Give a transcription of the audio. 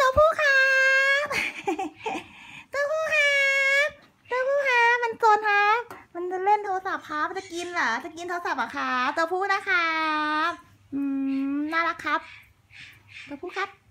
ตัวผู้ครับตัวผู้ครับตัวผู้ครับมันโซนครับมันจะเล่นโทรศัพท์ครับจะกินเหรอ จะกินโทรศัพท์อหรอครับตัวผู้นะครับอืม น่ารักครับตัวผู้ครับ